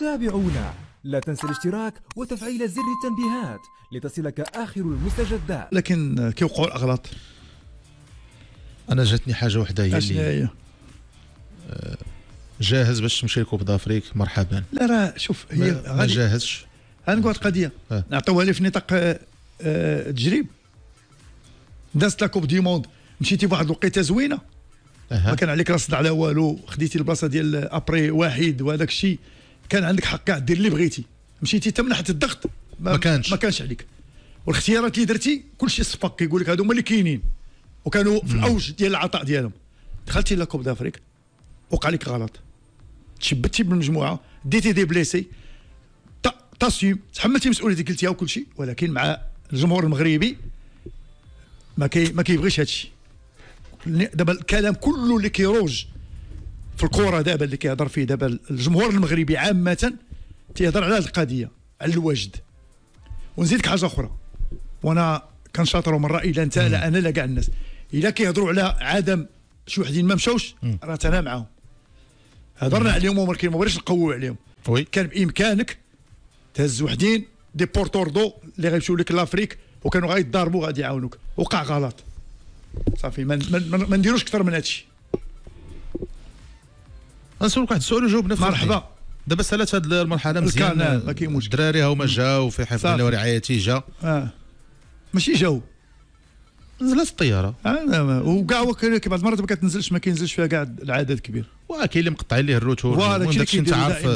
تابعونا لا تنسى الاشتراك وتفعيل زر التنبيهات لتصلك آخر المستجدات لكن كيوقعوا الأغلاط أنا جاتني حاجة وحدة هي اللي هي؟ آه، جاهز باش تمشي لكوب دافريك مرحبا لا راه شوف هي ما, ما جاهزش غنقول قضيه آه. نعطيوها لي في نطاق آه، تجريب دازت لكوب دي موند مشيتي بواحد الوقيته زوينه أه. ما كان عليك رصد على والو خديتي البلاصه ديال ابري واحد وهذاك الشيء كان عندك حق كاع دير اللي بغيتي مشيتي تم ناحيه الضغط ما, ما كانش ما كانش عليك والاختيارات اللي درتي كلشي صفق كيقول لك هذوما اللي كاينين وكانوا في الاوج ديال العطاء ديالهم دخلتي لا كوب دافريك وقع لك غلط تشبتي بالمجموعه ديتي دي بليسي تاسيوم تحملتي مسؤوليتي قلتيها وكلشي ولكن مع الجمهور المغربي ما كي ما كيبغيش هادشي دابا الكلام كله اللي كيروج في الكره دابا اللي كيهضر فيه دابا الجمهور المغربي عامه تيهضر على هذه القضيه على الوجد ونزيدك حاجه اخرى وانا كنشاطروا من رايي لا انت لا انا لا كاع الناس الا كيهضروا على عدم شي وحدين ما مشاوش راه تنا معاهم هضرنا عليهم ولكن ما بغيتش نقوي عليهم وي كان بامكانك تهز وحدين دي بورتور دو اللي غيمشيو لك لافريك وكانوا غيضاربوا غادي يعاونوك وقع غلط صافي ما نديروش اكثر من هادشي غنسولك واحد السؤال وجاوب نفسك مرحبا دابا سالات هذه المرحله مزيان الدراري هما جاو في حفظ الله ورعايته جا اه ماشي جاو نزلت الطياره آه, آه،, آه. وكاع بعض المرات ما كتنزلش ما كينزلش فيها كاع العدد كبير وكاين اللي مقطعين ليه الروتور وكاين اللي انت عارف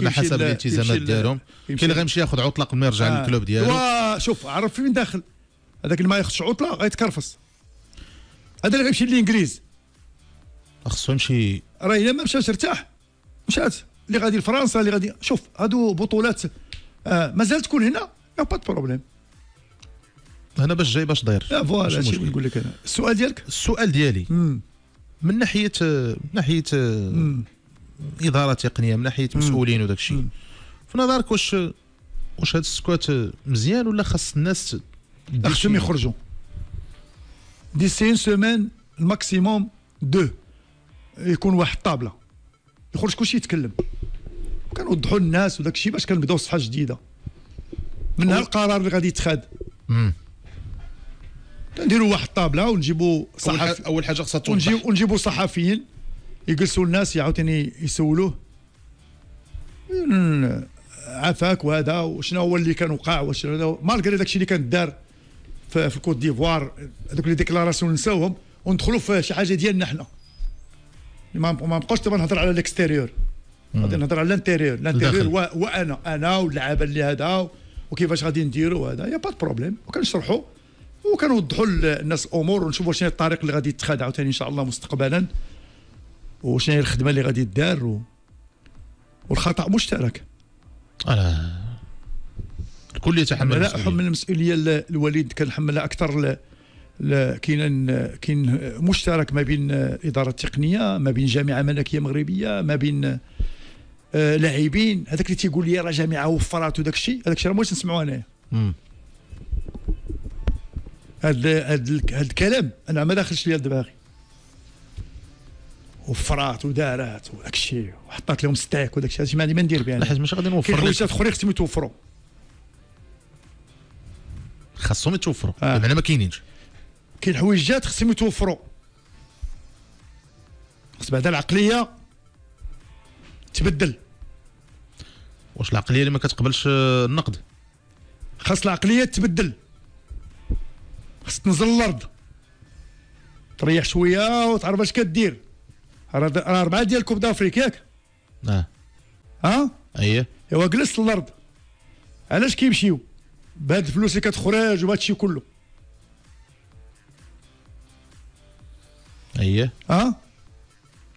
على حسب الالتزامات ديالهم كاين اللي غيمشي ياخذ عطله قبل ما يرجع آه. للكلوب ديالو شوف عرف فين داخل هذاك اللي ما ياخذش عطله غيتكرفص هذا اللي غيمشي للانجليز آه، خصو يمشي راه الا ما مشات ارتاح مشات اللي غادي لفرنسا اللي غادي شوف هادو بطولات آه مازال تكون هنا يا با بروبليم هنا باش جاي باش داير فوالا هادشي اللي نقول لك انا السؤال ديالك السؤال ديالي مم. من ناحيه آه، من ناحيه آه، مم. اداره تقنيه من ناحيه مسؤولين وداك الشيء في نظرك واش واش هاد السكوات آه، مزيان ولا خاص الناس خاصهم يخرجوا دي سين سومان الماكسيموم دو يكون واحد الطابله يخرج كلشي يتكلم كنوضحوا للناس وداك الشيء باش كنبداو صفحه جديده من القرار اللي غادي يتخاد كنديروا واحد الطابله ونجيبوا صحفي اول حاجه خاصها ونجيبوا ونجيبوا صحفيين يجلسوا الناس يعاوتاني يسولوه عافاك وهذا وشنو هو اللي كان وقع واش مالغري داك الشيء اللي كان دار في الكوت ديفوار هذوك لي ديكلاراسيون نساوهم وندخلوا في شي حاجه ديالنا حنا ما ما نبقاوش دابا نهضر على الاكستيريور غادي نهضر على الانتيريور الانتيريور وانا انا واللعابه اللي هذا وكيفاش غادي نديروا هذا يا با بروبليم وكنشرحوا وكنوضحوا للناس الامور ونشوفوا شنو الطريق اللي غادي يتخاد عاوتاني ان شاء الله مستقبلا وشنو هي الخدمه اللي غادي دار و... والخطا مشترك انا الكل يتحمل لا حمل المسؤوليه الوالد كنحملها اكثر كاين كاين مشترك ما بين الاداره التقنيه ما بين جامعه ملكيه مغربيه ما بين آه، لاعبين هذاك اللي تيقول لي راه جامعه وفرات وداك الشيء هذاك الشيء راه ماغاديش نسمعوه انايا هاد هاد الكلام انا ما داخلش ليا دماغي وفرات ودارات وداك الشيء وحطات لهم ستاك وداك الشيء ما ما ندير بها حيت ماشي غادي نوفر كاين حوايج اخرين خصهم يتوفروا خاصهم يتوفروا آه. ما كاينينش كاين حوايج جات خصهم يتوفروا خص بعدا العقليه تبدل واش العقليه اللي ما كتقبلش النقد خاص العقليه تبدل خاص تنزل الارض تريح شويه وتعرف اش كدير راه اربعه ديال كوب دافريك ياك اه ها اييه ايوا جلست الارض علاش كيمشيو بهاد الفلوس اللي كتخرج وهادشي كله ايه اه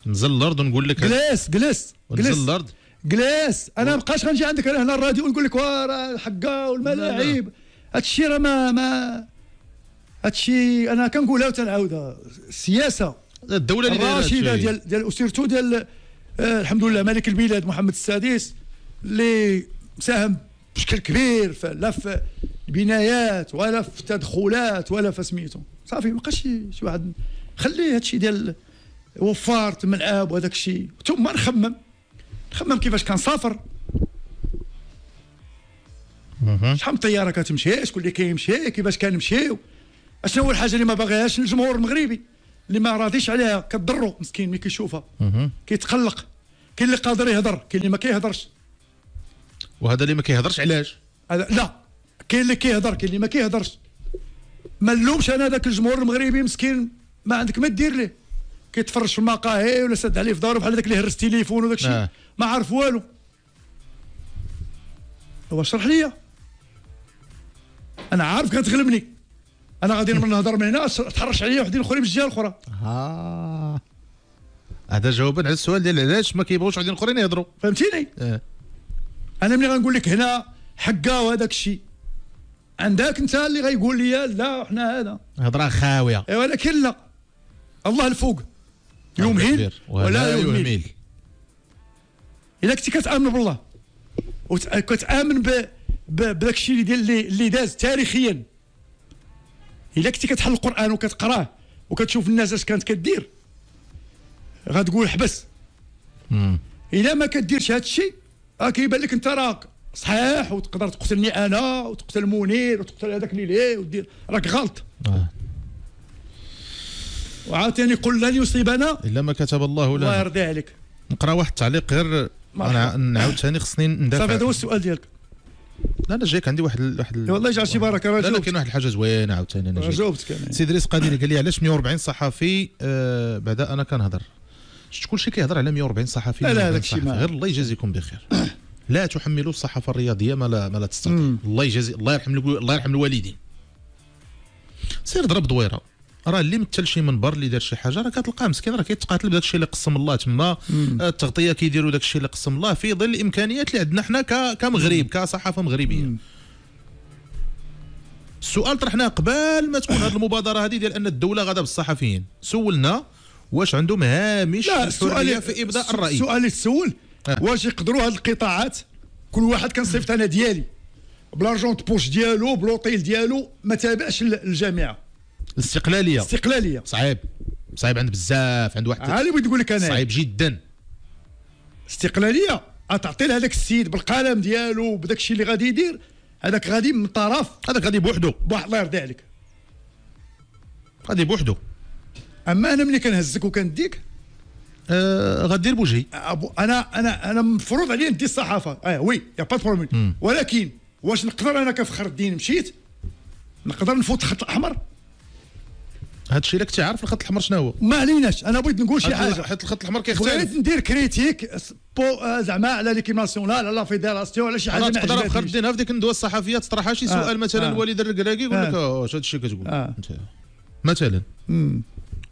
نزل الارض ونقول لك جلس جلس جلس الارض جلس انا ما بقاش غنجي عندك هنا الراديو ونقول لك راه الحقه والملاعب هادشي راه ما ما هادشي انا كنقولها وتنعاودها السياسه الدوله اللي الراشده ديال ديال سيرتو ديال آه الحمد لله ملك البلاد محمد السادس اللي ساهم بشكل كبير لا في البنايات ولا في التدخلات ولا في سميتو صافي ما بقاش شي واحد خليه هادشي ديال وفرت ملعب وهذاك الشيء ثم نخمم نخمم كيفاش كنسافر شحال من طياره كتمشي إيه، شكون اللي كيمشي كيفاش كنمشيو اشنو هو الحاجه اللي ما باغيهاش الجمهور المغربي اللي ما راضيش عليها كضرو مسكين ملي كيشوفها كيتقلق كاين اللي قادر يهضر كاين اللي ما كيهضرش وهذا اللي ما كيهضرش علاش لا كاين اللي كيهضر كاين اللي ما كيهضرش ما نلومش انا ذاك الجمهور المغربي مسكين ما عندك ما دير ليه كيتفرج في المقاهي ولا سد عليه في دارو بحال داك اللي هرس تليفون وداك الشيء نعم. ما عارف والو هو شرح ليا انا عارف كتغلبني انا غادي نهضر من هنا تحرش عليا وحدين اخرين من الجهه الاخرى ها هذا جوابا على السؤال ديال علاش ما كيبغوش وحدين اخرين يهضروا فهمتيني آه. انا ملي غنقول لك هنا حقا وهذاك الشيء عندك انت اللي غيقول لي لا حنا هذا هضره خاويه إيه، ولكن لا الله الفوق يمهل ولا يميل الا كنتي كتامن بالله وكتامن بذاك الشيء اللي ديال اللي داز تاريخيا الا كنتي كتحل القران وكتقراه وكتشوف الناس اش كانت كدير غتقول حبس الا ما كديرش هذا الشيء راه كيبان لك انت راك صحيح وتقدر تقتلني انا وتقتل منير وتقتل هذاك اللي ليه ودير راك غلط آه. وعاوتاني قل لن يصيبنا الا ما كتب الله لنا الله يرضي عليك نقرا واحد التعليق غير انا نعاود ثاني خصني ندافع صافي هذا هو السؤال ديالك لا انا جايك عندي واحد واحد إيه، والله يجعل شي بركه راه لا لا كاين واحد الحاجه زوينه عاوتاني انا جاوبتك انا سي ادريس قادري قال لي علاش 140 صحفي آه بعدا انا كنهضر شفت كلشي كيهضر على 140 صحفي لا لا هذاك الشيء غير الله يجازيكم بخير لا تحملوا الصحافه الرياضيه ما لا ما لا تستطيع الله يجازي الله يرحم الله يرحم الوالدين سير ضرب دويره راه اللي مثل شي منبر اللي دار شي حاجه راه كتلقاه مسكين راه كيتقاتل بداك الشيء اللي قسم الله تما آه، التغطيه كيديروا داك الشيء اللي قسم الله في ظل الامكانيات اللي عندنا حنا كمغرب كصحافه مغربيه السؤال طرحناه قبل ما تكون هذه المبادره هذه ديال ان الدوله غاده بالصحفيين سولنا واش عندهم هامش لا في ابداء الراي سؤالي تسول آه. واش يقدروا هاد القطاعات كل واحد كان صيفط انا ديالي بلارجون بوش ديالو بلوطيل ديالو ما تابعش الجامعه الاستقلاليه استقلاليه صعيب صعيب عند بزاف عند واحد اللي بغيت نقول لك انا صعيب جدا استقلاليه تعطي لهذاك السيد بالقلم ديالو بداك الشيء اللي غادي يدير هذاك غادي من طرف هذاك غادي بوحدو بواحد الله يرضي عليك غادي بوحدو اما انا ملي كنهزك وكنديك آه غادير بوجهي أبو انا انا انا مفروض عليا ندي الصحافه اه وي يا با ولكن واش نقدر انا كفخر الدين مشيت نقدر نفوت الخط الاحمر هذا الشيء لك تعرف الخط الاحمر شنو هو ما عليناش انا بغيت نقول شي حاجه حيت الخط الاحمر كيختلف بغيت ندير كريتيك بو آه، زعما على ليكيب ناسيونال على فيدراسيون على شي حاجه تقدر تخرج الدين في ديك الندوه الصحفيه تطرحها شي سؤال آه. مثلا آه. وليد الركراكي يقول لك آه. واش هذا الشيء كتقول آه. مثلا مم.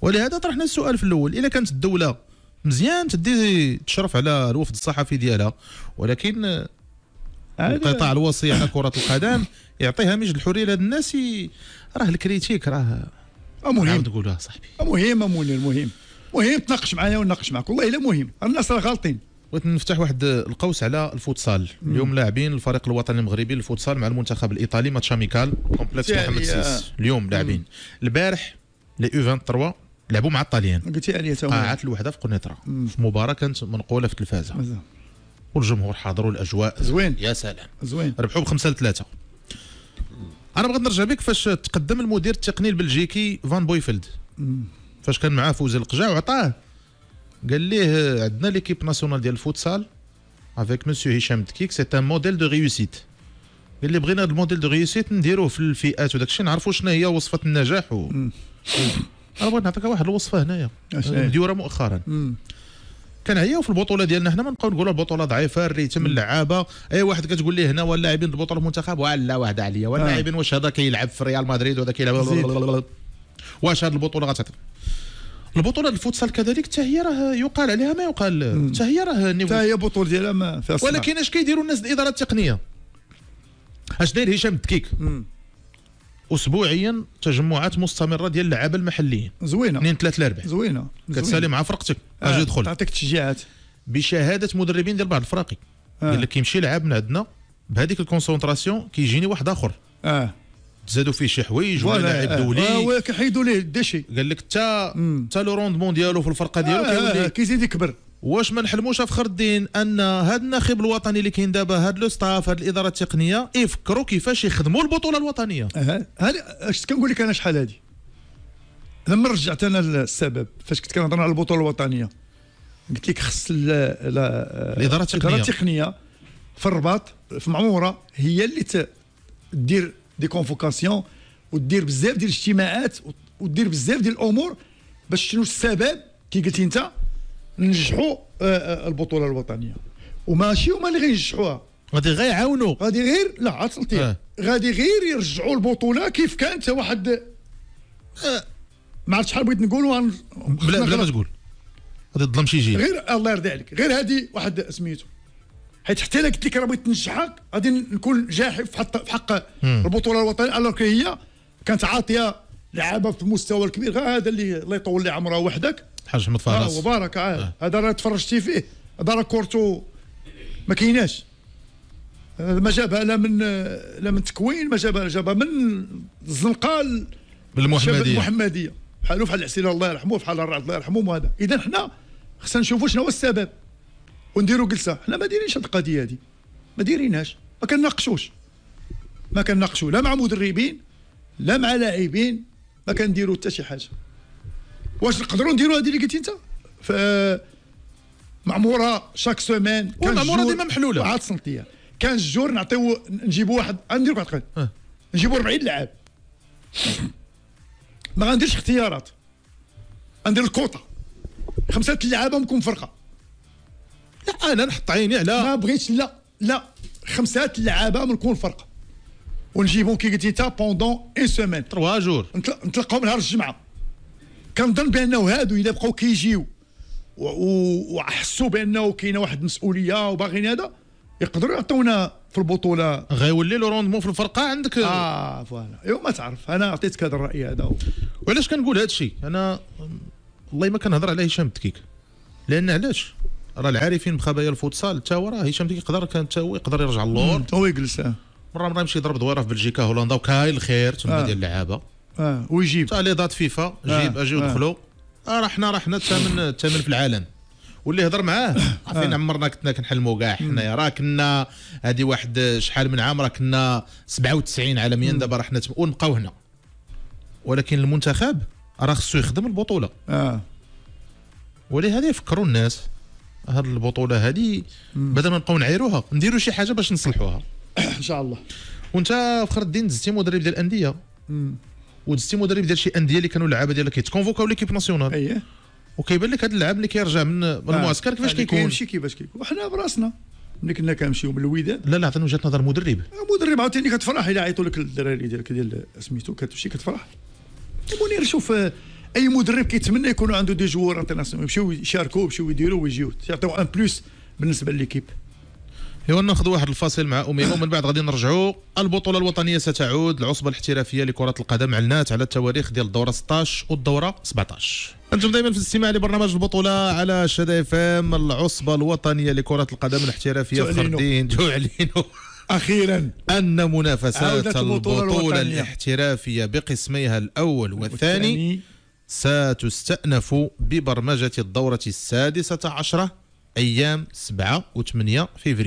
ولهذا طرحنا السؤال في الاول اذا كانت الدوله مزيان تدي تشرف على الوفد الصحفي ديالها ولكن آه، القطاع الوصي على كره القدم يعطيها مجد الحريه لهاد الناس راه الكريتيك راه أه، مهم تقولها صاحبي أه، مهم منير أه، المهم مهم تناقش معايا ونناقش معك والله الا مهم الناس راه غالطين بغيت نفتح واحد القوس على الفوتسال اليوم لاعبين الفريق الوطني المغربي للفوتسال مع المنتخب الايطالي ماتش اميكال كومبلكس محمد السيس اليوم لاعبين البارح لي او 23 لعبوا مع الطاليان قلتي عليا قاعات الوحده في قنيطره في مباراه كانت منقوله في التلفازه والجمهور حاضر والاجواء زوين يا سلام زوين ربحوا بخمسه لثلاثه انا بغيت نرجع بك فاش تقدم المدير التقني البلجيكي فان بويفيلد فاش كان معاه فوز القجاع وعطاه قال ليه عندنا ليكيب ناسيونال ديال الفوتسال افيك مسيو هشام دكيك سي ان موديل دو ريوسيت قال لي بغينا هذا الموديل دو ريوسيت نديروه في الفئات وداك الشيء نعرفوا شنو هي وصفه النجاح و... انا بغيت نعطيك واحد الوصفه هنايا مديوره مؤخرا مم. كنعياو في البطوله ديالنا حنا ما نبقاو نقولوا البطوله ضعيفه الريتم اللعابه اي واحد كتقول ليه هنا ولا لاعبين البطوله المنتخب ولا واحد عليا ولا لاعبين آه. واش هذا كيلعب في ريال مدريد وهذا كيلعب واش هذه البطوله غتعطي البطوله الفوتسال كذلك حتى هي راه يقال عليها ما يقال حتى هي راه حتى هي بطوله ديالها ما فيها ولكن اش كيديروا الناس الاداره التقنيه اش داير هشام الدكيك اسبوعيا تجمعات مستمره ديال اللعابه المحليين زوينه اثنين ثلاث الاربع زوينه كتسالي مع فرقتك اجي آه. دخل تعطيك تشجيعات بشهاده مدربين ديال بعض الفراقي آه. قال لك كيمشي لعاب من عندنا بهذيك الكونسونطراسيون كيجيني واحد اخر اه تزادوا فيه شي حوايج ولا لاعب آه. دولي اه كيحيدوا ليه الدشي قال لك حتى حتى لو روندمون ديالو في الفرقه ديالو آه, آه، كيولي آه، كيزيد يكبر واش ما نحلموش فخر الدين ان هاد الناخب الوطني اللي كاين دابا هاد لو ستاف هاد الاداره التقنيه يفكروا كيفاش يخدموا البطوله الوطنيه اه اش كنقول لك انا شحال هادي لما رجعت انا للسبب فاش كنت كنهضر على البطوله الوطنيه قلت لك خص الاداره التقنيه الاداره التقنيه في الرباط في معموره هي اللي تدير دي كونفوكاسيون ودير بزاف ديال الاجتماعات ودير بزاف ديال الامور باش شنو السبب كي قلتي انت نجحوا آه، آه، البطوله الوطنيه وماشي هما اللي غينجحوها غادي غير يعاونوا غادي غير لا عطلتي آه. غادي غير يرجعوا البطوله كيف كانت واحد آه. ما عرفت شحال بغيت نقول وعن... بلا بلا ما تقول غادي الظلم شي يجي غير الله يرضي عليك غير هذه واحد سميتو حيت حتى انا قلت لك راه بغيت نجحك غادي نكون جاحف في حق في حق البطوله الوطنيه الوغ هي كانت عاطيه لعابه في المستوى الكبير غير هذا اللي الله يطول لي عمره وحدك الحاج محمد فارس آه، مبارك عاد آه. هذا راه تفرجتي فيه هذا راه كورتو ما كايناش آه، ما جابها لا من لا من تكوين ما جابها جابها من الزنقه بالمحمديه المحمديه بحالو بحال العسيل الله يرحمه بحال الرعد الله يرحمه وهذا اذا حنا خصنا نشوفوا شنو هو السبب ونديروا جلسه حنا ما دايرينش هذه القضيه هذه ما دايريناش ما كنناقشوش ما كنناقشوا لا مع مدربين لا مع لاعبين ما كنديروا حتى شي حاجه واش نقدروا نديروا هذه اللي قلتي انت معموره شاك سومين معموره ديما محلوله عاد سنتيه كان جور نعطيو نجيبوا واحد ندير واحد قد أه. نجيبوا 40 لعاب ما غنديرش اختيارات ندير الكوطه خمسه اللعابه نكون فرقه لا انا نحط عيني على ما بغيتش لا لا خمسه اللعابه نكون فرقه ونجيبهم كي قلتي انت بوندون اون سيمين تروا جور نتلقاو نهار الجمعه كنظن بانه هادو الا بقاو كيجيو وحسوا بانه كاينه واحد المسؤوليه وباغيين هذا يقدروا يعطيونا في البطوله غيولي لو روندمون في الفرقه عندك اه فوالا ايوا ما تعرف انا عطيتك هذا الراي هذا و... وعلاش كنقول هذا الشيء انا والله ما كنهضر على هشام الدكيك لان علاش راه العارفين بخبايا الفوتسال حتى هو راه هشام الدكيك يقدر كان حتى هو يقدر يرجع اللور هو يجلس آه. مره مره يمشي يضرب دويره في بلجيكا هولندا وكاين الخير تما آه. ديال اللعابه اه ويجيب تاع لي دات فيفا جيب آه. اجي ودخلوا آه. راه حنا راه حنا الثامن الثامن في العالم واللي هضر معاه آه. عارفين عمرنا كنا كنحلموا كاع حنايا راه كنا هذه واحد شحال من عام راه كنا 97 عالميا دابا راه حنا ونبقاو هنا ولكن المنتخب راه خصو يخدم البطوله اه ولهذا يفكروا الناس هاد البطوله هذه بدل ما نبقاو نعيروها نديروا شي حاجه باش نصلحوها ان شاء الله وانت فخر الدين دزتي مدرب ديال الانديه ودستي مدرب ديال شي انديه اللي كانوا اللعابه ديالها كيتكونفوكاو ليكيب ناسيونال اييه وكيبان لك هذا اللاعب اللي كيرجع من آه. المعسكر كيفاش آه، كيكون كيمشي كيفاش كيكون حنا براسنا ملي كنا كنمشيو من الوداد لا لا عطيني وجهه نظر مدرب آه، مدرب عاوتاني كتفرح الا عيطوا لك الدراري ديالك ديال سميتو كتمشي كتفرح منير شوف اي مدرب كيتمنى يكونوا عنده دي جوار انترناسيونال يمشيو يشاركوا يمشيو يديروا ويجيو يعطيو ان بلوس بالنسبه لليكيب ايوا ناخذ واحد الفاصل مع اميمه ومن بعد غادي نرجعوا البطوله الوطنيه ستعود العصبه الاحترافيه لكره القدم علنات على التواريخ ديال الدوره 16 والدوره 17 انتم دائما في الاستماع لبرنامج البطوله على شدا اف ام العصبه الوطنيه لكره القدم الاحترافيه فردين تعلن اخيرا ان منافسات البطوله, البطولة الاحترافيه بقسميها الاول والثاني ستستأنف ببرمجة الدورة السادسة عشرة أيام 7 و 8 فبراير